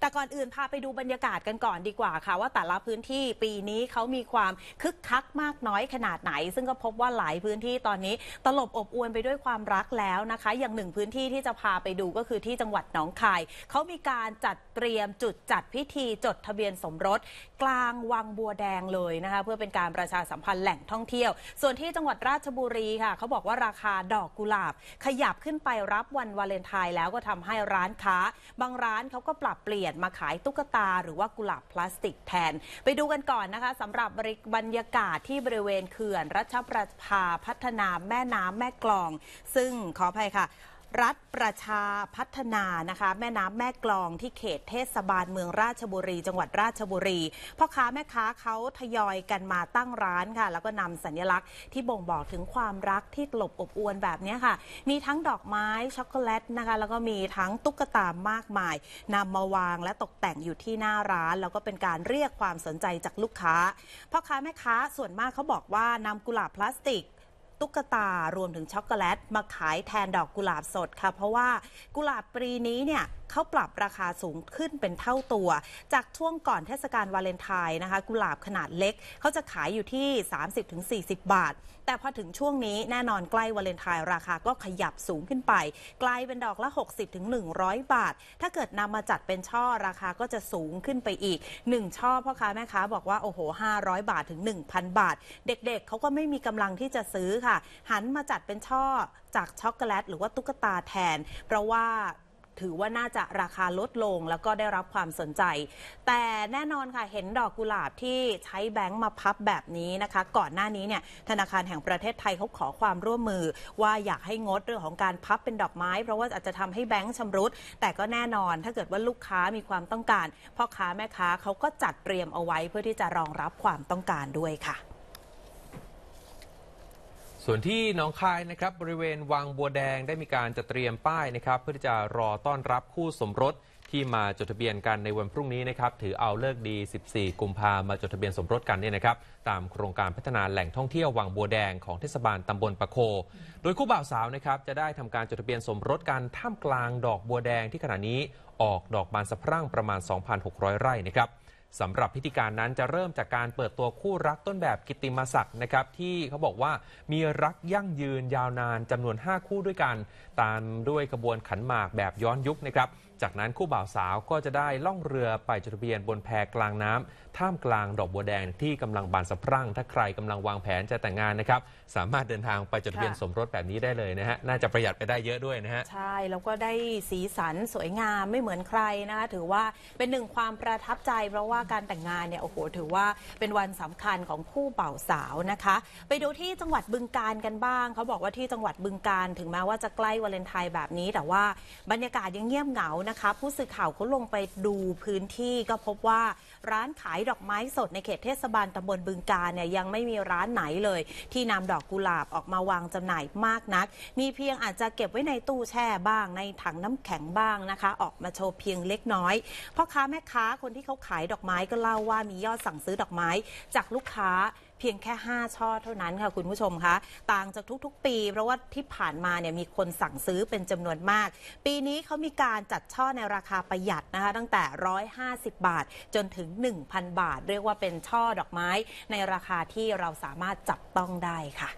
แต่ก่อนอื่น พาไปดูบรรยากาศกันก่อนดีกว่าค่ะว่าแต่ละพื้นที่ปีนี้เขามีความคึกคักมากน้อยขนาดไหน ซึ่งก็พบว่าหลายพื้นที่ตอนนี้ ตลบอบอวนไปด้วยความรักแล้วนะคะ อย่างหนึ่งพื้นที่ที่จะพาไปดูก็คือที่จังหวัดหนองคาย เขามีการจัดเตรียมจุดจัดพิธีจดทะเบียนสมรส กลางวังบัวแดงเลยนะคะเพื่อเป็นการประชาสัมพันธ์แหล่งท่องเที่ยว ส่วนที่จังหวัดราชบุรีค่ะเขาบอกว่าราคาดอกกุหลาบ ขยับขึ้นไปรับวันวาเลนไทน์แล้วก็ทำให้ร้านค้าบางร้านเขาก็ปรับเปลี่ยนยนมาขายตุ๊กตาหรือว่ากุหลาบพลาสติกแทน ไปดูกันก่อนนะคะสำหรับบรรยากาศที่บริเวณเขื่อน รัชประภาพัฒนาแม่น้ำแม่กลอง ซึ่งขออภัยค่ะรัฐประชาพัฒนานะคะ แม่น้ำแม่กลองที่เขตเทศบาลเมืองราชบุรีจังหวัดราชบุรีพ่อค้าแม่ค้าเขาทยอยกันมาตั้งร้านค่ะ แล้วก็นำสัญลักษณ์ ที่บ่งบอกถึงความรักที่หลบอบอวนแบบนี้ค่ะมีทั้งดอกไม้ ช็อกโกแลตนะคะแล้วก็มีทั้งตุ๊กตามากมายนำมาวางและตกแต่งอยู่ที่หน้าร้าน แล้วก็เป็นการเรียกความสนใจจากลูกค้าพ่อค้าแม่ค้าส่วนมากเขาบอกว่านำกุหลาบพลาสติกตุ๊กตารวมถึงช็อกโกแลต มาขายแทนดอกกุหลาบสดค่ะ เพราะว่ากุหลาบปรีนี้เนี่ยเขาปรับราคาสูงขึ้นเป็นเท่าตัว จากช่วงก่อนเทศกาลวาเลนไทน์นะคะ กุหลาบขนาดเล็ก เขาจะขายอยู่ที่ 30-40 บาท แต่พอถึงช่วงนี้แน่นอนใกล้วาเลนไทน์ราคาก็ขยับสูงขึ้นไปกลายเป็นดอกละ 60-100 บาท ถ้าเกิดนำมาจัดเป็นช่อราคาก็จะสูงขึ้นไปอีก 1 ช่อพ่อค้าแม่ค้าบอกว่าโอ้โห500 บาทถึง 1,000 บาท เด็กๆเขาก็ไม่มีกำลังที่จะซื้อค่ะ หันมาจัดเป็นช่อจากช็อกโกแลตหรือว่าตุ๊กตาแทนเพราะว่าถือว่าน่าจะราคาลดลงแล้วก็ได้รับความสนใจ แต่แน่นอนค่ะเห็นดอกกุหลาบที่ใช้แบงค์มาพับแบบนี้นะคะ ก่อนหน้านี้เนี่ยธนาคารแห่งประเทศไทยเขาขอความร่วมมือ ว่าอยากให้งดเรื่องของการพับเป็นดอกไม้ เพราะว่าอาจจะทำให้แบงค์ชำรุด แต่ก็แน่นอนถ้าเกิดว่าลูกค้ามีความต้องการพ่อค้าแม่ค้าเขาก็จัดเตรียมเอาไว้เพื่อที่จะรองรับความต้องการด้วยค่ะส่วนที่หนองคายนะครับบริเวณวังบัวแดงได้มีการจัดเตรียมป้ายนะครับเพื่อที่จะรอต้อนรับคู่สมรสที่มาจดทะเบียนกันในวันพรุ่งนี้นะครับถือเอาเลิกดี 14 กุมภามาจดทะเบียนสมรสกันเนี่ยนะครับตามโครงการพัฒนาแหล่งท่องเที่ยววังบัวแดงของเทศบาลตำบลปะโค โดยคู่บ่าวสาวนะครับจะได้ทำการจดทะเบียนสมรสกันท่ามกลางดอกบัวแดงที่ขณะนี้ออกดอกบานสะพรั่งประมาณ 2,600 ไร่นะครับสำหรับพิธีการนั้นจะเริ่มจากการเปิดตัวคู่รักต้นแบบกิติมศักดิ์นะครับที่เขาบอกว่ามีรักยั่งยืนยาวนานจำนวน 5 คู่ด้วยกัน ตามด้วยขบวนขันหมากแบบย้อนยุคนะครับจากนั้นคู่บ่าวสาวก็จะได้ล่องเรือไปจดทะเบียนบนแพกลางน้ำท่ามกลางดอกบัวแดงที่กำลังบานสะพรั่ง ถ้าใครกำลังวางแผนจะแต่งงานนะครับสามารถเดินทางไปจดทะเบียนสมรสแบบนี้ได้เลยนะฮะน่าจะประหยัดไปได้เยอะด้วยนะฮะใช่แล้วก็ได้สีสันสวยงามไม่เหมือนใครนะคะถือว่าเป็นหนึ่งความประทับใจเพราะว่าาการแต่งงานเนี่ยโอ้โหถือว่าเป็นวันสำคัญของคู่เป่าสาวนะคะ ไปดูที่จังหวัดบึงการกันบ้างเขาบอกว่าที่จังหวัดบึงการถึงแม้ว่าจะใกล้วาเลนไทน์แบบนี้ แต่ว่า บรรยากาศยังเงียบเหงานะคะ ผู้สื่อข่าวเขาลงไปดูพื้นที่ก็พบว่าร้านขายดอกไม้สดในเขตเทศบาลตำบลบึงการเนี่ยยังไม่มีร้านไหนเลย ที่นำดอกกุหลาบออกมาวางจำหน่ายมากนัก มีเพียงอาจจะเก็บไว้ในตู้แช่บ้าง ในถังน้ำแข็งบ้างนะคะออกมาโชว์เพียงเล็กน้อยพ่อค้าแม่ค้าคนที่เขาขายดอกไม้ก็เล่าว่ามียอดสั่งซื้อดอกไม้ จากลูกค้าเพียงแค่ 5 ช่อเท่านั้นค่ะคุณผู้ชมคะต่างจากทุกๆปี เพราะว่าที่ผ่านมาเนี่ยมีคนสั่งซื้อเป็นจำนวนมาก ปีนี้เขามีการจัดช่อในราคาประหยัดนะคะ ตั้งแต่ 150 บาท จนถึง 1,000 บาท เรียกว่าเป็นช่อดอกไม้ ในราคาที่เราสามารถจับต้องได้ค่ะ